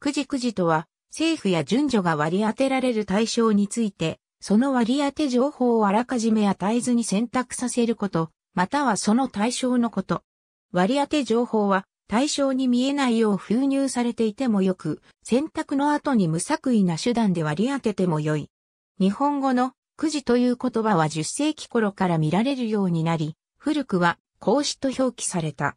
くじくじとは、政府や順序が割り当てられる対象について、その割り当て情報をあらかじめ与えずに選択させること、またはその対象のこと。割り当て情報は、対象に見えないよう封入されていてもよく、選択の後に無作為な手段で割り当ててもよい。日本語のくじという言葉は10世紀頃から見られるようになり、古くは孔子と表記された。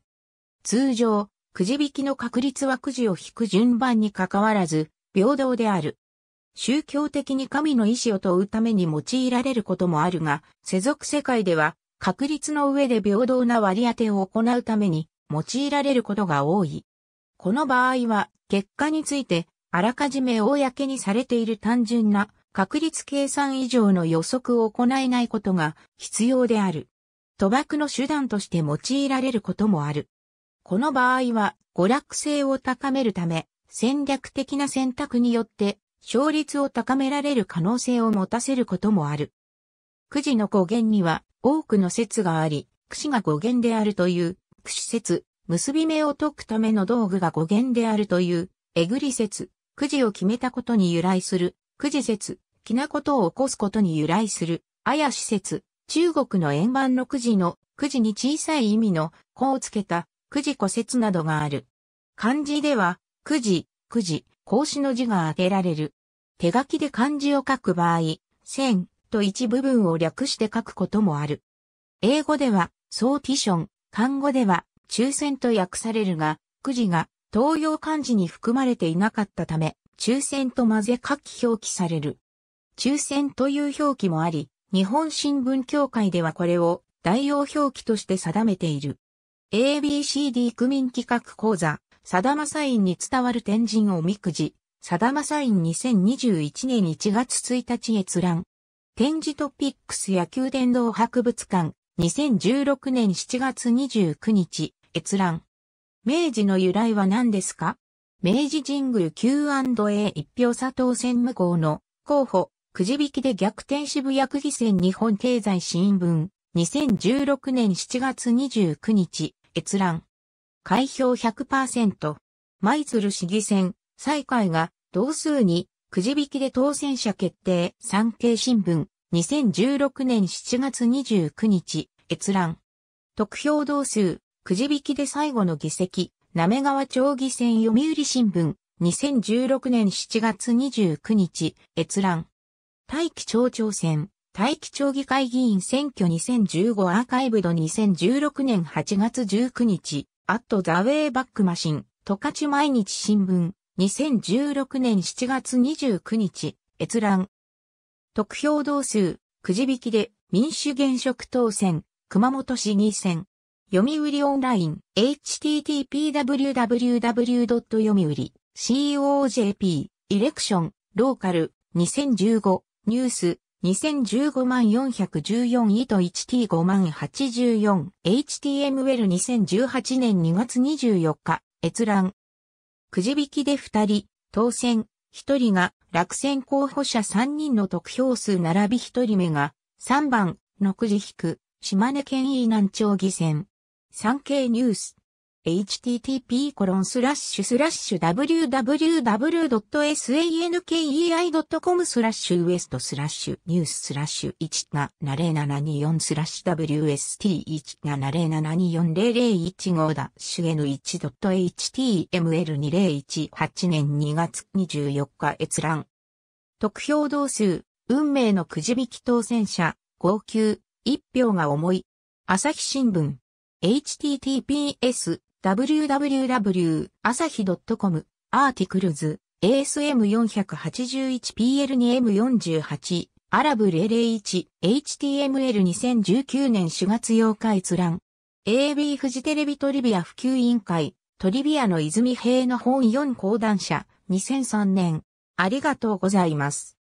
通常、くじ引きの確率はくじを引く順番に関わらず、平等である。宗教的に神の意志を問うために用いられることもあるが、世俗世界では、確率の上で平等な割り当てを行うために、用いられることが多い。この場合は、結果について、あらかじめ公にされている単純な確率計算以上の予測を行えないことが必要である。賭博の手段として用いられることもある。この場合は娯楽性を高めるため、戦略的な選択によって勝率を高められる可能性を持たせることもある。くじの語源には多くの説があり、くしが語源であるという、くし説、結び目を解くための道具が語源であるという、えぐり説、くじを決めたことに由来する、くじ説、きなことを起こすことに由来する、あやし説、中国の円盤のくじの、くじに小さい意味の、こをつけた、九字古説などがある。漢字では、九字、九字、格子の字が当てられる。手書きで漢字を書く場合、線と一部分を略して書くこともある。英語では、ソーティション、漢語では、抽選と訳されるが、九字が東洋漢字に含まれていなかったため、抽選と混ぜ書き表記される。抽選という表記もあり、日本新聞協会ではこれを代用表記として定めている。ABCD 区民企画講座、サダマサインに伝わる天神おみくじ、サダマサイン2021年1月1日閲覧。展示トピックス野球殿堂博物館、2016年7月29日、閲覧。明治の由来は何ですか明治神宮 Q&A 一票佐藤専務校の候補、くじ引きで逆転渋谷区議選日本経済新聞、2016年7月29日、閲覧。開票100%。舞鶴市議選、最下位が同数にくじ引きで当選者決定。産経新聞、2016年7月29日、閲覧。得票同数、くじ引きで最後の議席、滑川町議選読売新聞、2016年7月29日、閲覧。大気町長選、大気町議会議員選挙2015アーカイブド2016年8月19日、アットザウェイバックマシン、トカチ毎日新聞、2016年7月29日、閲覧。得票同数、くじ引きで民主現職当選、熊本市議選。読売オンライン、http://www. 読売 COJP、イレクション、ローカル、2015、ニュース、2015-414位と 1T5-84 HTML2018 年2月24日閲覧くじ引きで2人当選1人が落選候補者3人の得票数並び1人目が3番のくじ引く島根県飯南町議選産経ニュース http://www.sankei.com スラッシュウエストスラッシュニューススラッシュ170724スラッシュ WST1707240015 ダッシュ N1.html2018 年2月24日閲覧。得票同数、運命のくじ引き当選者、号泣、1票が重い。朝日新聞。https www 朝日 .com アーティクルズ ASM481PL2M48 アラブ001 HTML2019 年4月8日閲覧 AB フジテレビトリビア普及委員会トリビアの泉平の本4講談社2003年ありがとうございます。